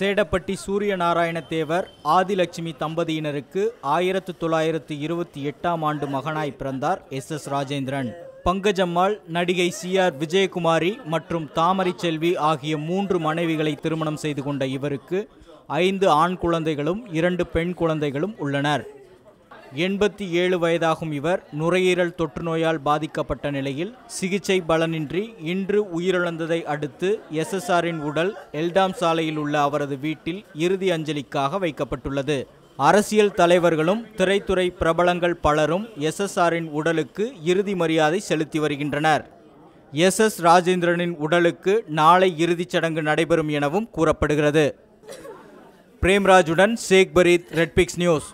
சேடப்பட்டி சூரிய தேவர் ஆதிலட்சுமி தம்பதியினருக்கு ஆயிரத்து தொள்ளாயிரத்து இருபத்தி எட்டாம் ஆண்டு மகனாய் பிறந்தார் எஸ் எஸ் ராஜேந்திரன் பங்கஜம்மாள் நடிகை சி ஆர் விஜயகுமாரி மற்றும் தாமரை செல்வி ஆகிய மூன்று மனைவிகளை திருமணம் செய்து கொண்ட இவருக்கு ஐந்து ஆண் குழந்தைகளும் இரண்டு பெண் குழந்தைகளும் உள்ளனர் எண்பத்தி ஏழு வயதாகும் இவர் நுரையீரல் தொற்றுநோயால் பாதிக்கப்பட்ட நிலையில் சிகிச்சை பலனின்றி இன்று உயிரிழந்ததை அடுத்து எஸ்எஸ்ஆரின் உடல் எல்டாம் சாலையில் உள்ள அவரது வீட்டில் இறுதி அஞ்சலிக்காக வைக்கப்பட்டுள்ளது அரசியல் தலைவர்களும் திரைத்துறை பிரபலங்கள் பலரும் எஸ்எஸ்ஆரின் உடலுக்கு இறுதி மரியாதை செலுத்தி வருகின்றனர் எஸ் எஸ் ராஜேந்திரனின் உடலுக்கு நாளை இறுதிச் சடங்கு நடைபெறும் எனவும் கூறப்படுகிறது பிரேம்ராஜுடன் ஷேக் பரீத் ரெட்பிக்ஸ் நியூஸ்